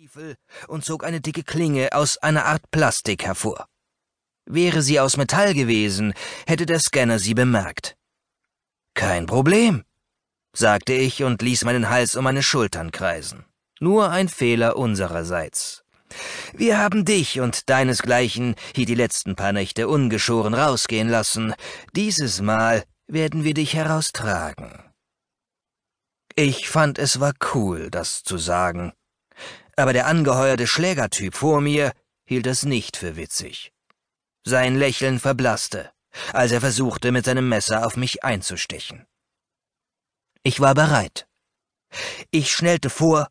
Stiefel und zog eine dicke Klinge aus einer Art Plastik hervor. Wäre sie aus Metall gewesen, hätte der Scanner sie bemerkt. Kein Problem, sagte ich und ließ meinen Hals um meine Schultern kreisen. Nur ein Fehler unsererseits. Wir haben dich und deinesgleichen hier die letzten paar Nächte ungeschoren rausgehen lassen. Dieses Mal werden wir dich heraustragen. Ich fand es war cool, das zu sagen aber der angeheuerte Schlägertyp vor mir hielt es nicht für witzig. Sein Lächeln verblasste, als er versuchte, mit seinem Messer auf mich einzustechen. Ich war bereit. Ich schnellte vor,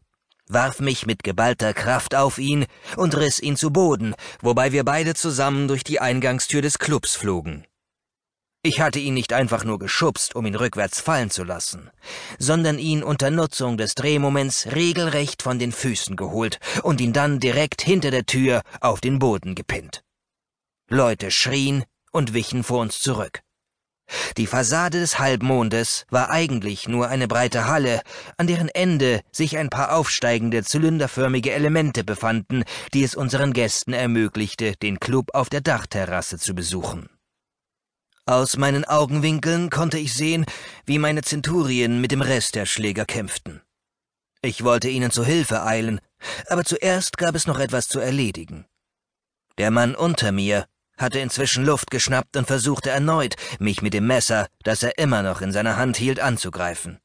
warf mich mit geballter Kraft auf ihn und riss ihn zu Boden, wobei wir beide zusammen durch die Eingangstür des Clubs flogen. Ich hatte ihn nicht einfach nur geschubst, um ihn rückwärts fallen zu lassen, sondern ihn unter Nutzung des Drehmoments regelrecht von den Füßen geholt und ihn dann direkt hinter der Tür auf den Boden gepinnt. Leute schrien und wichen vor uns zurück. Die Fassade des Halbmondes war eigentlich nur eine breite Halle, an deren Ende sich ein paar aufsteigende zylinderförmige Elemente befanden, die es unseren Gästen ermöglichte, den Club auf der Dachterrasse zu besuchen. Aus meinen Augenwinkeln konnte ich sehen, wie meine Zenturien mit dem Rest der Schläger kämpften. Ich wollte ihnen zu Hilfe eilen, aber zuerst gab es noch etwas zu erledigen. Der Mann unter mir hatte inzwischen Luft geschnappt und versuchte erneut, mich mit dem Messer, das er immer noch in seiner Hand hielt, anzugreifen.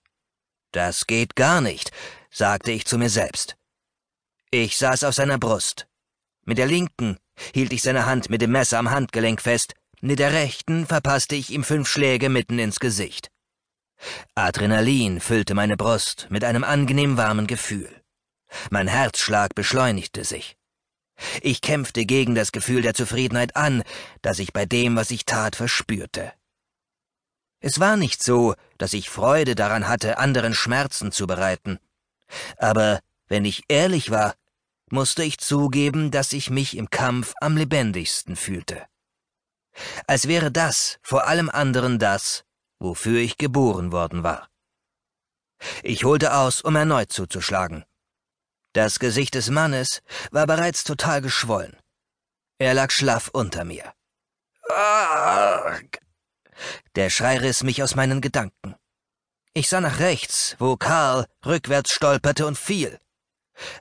Das geht gar nicht, sagte ich zu mir selbst. Ich saß auf seiner Brust. Mit der linken hielt ich seine Hand mit dem Messer am Handgelenk fest mit der rechten verpasste ich ihm fünf Schläge mitten ins Gesicht. Adrenalin füllte meine Brust mit einem angenehm warmen Gefühl. Mein Herzschlag beschleunigte sich. Ich kämpfte gegen das Gefühl der Zufriedenheit an, das ich bei dem, was ich tat, verspürte. Es war nicht so, dass ich Freude daran hatte, anderen Schmerzen zu bereiten. Aber wenn ich ehrlich war, musste ich zugeben, dass ich mich im Kampf am lebendigsten fühlte als wäre das vor allem anderen das, wofür ich geboren worden war. Ich holte aus, um erneut zuzuschlagen. Das Gesicht des Mannes war bereits total geschwollen. Er lag schlaff unter mir. Der Schrei riss mich aus meinen Gedanken. Ich sah nach rechts, wo Karl rückwärts stolperte und fiel.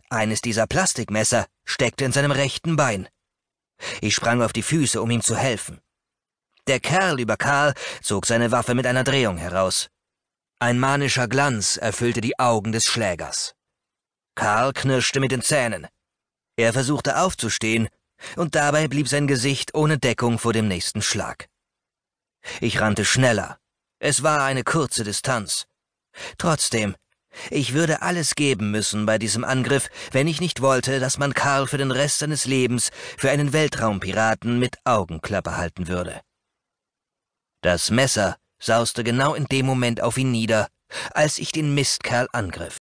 Eines dieser Plastikmesser steckte in seinem rechten Bein. Ich sprang auf die Füße, um ihm zu helfen. Der Kerl über Karl zog seine Waffe mit einer Drehung heraus. Ein manischer Glanz erfüllte die Augen des Schlägers. Karl knirschte mit den Zähnen. Er versuchte aufzustehen, und dabei blieb sein Gesicht ohne Deckung vor dem nächsten Schlag. Ich rannte schneller. Es war eine kurze Distanz. Trotzdem ich würde alles geben müssen bei diesem Angriff, wenn ich nicht wollte, dass man Karl für den Rest seines Lebens für einen Weltraumpiraten mit Augenklappe halten würde. Das Messer sauste genau in dem Moment auf ihn nieder, als ich den Mistkerl angriff.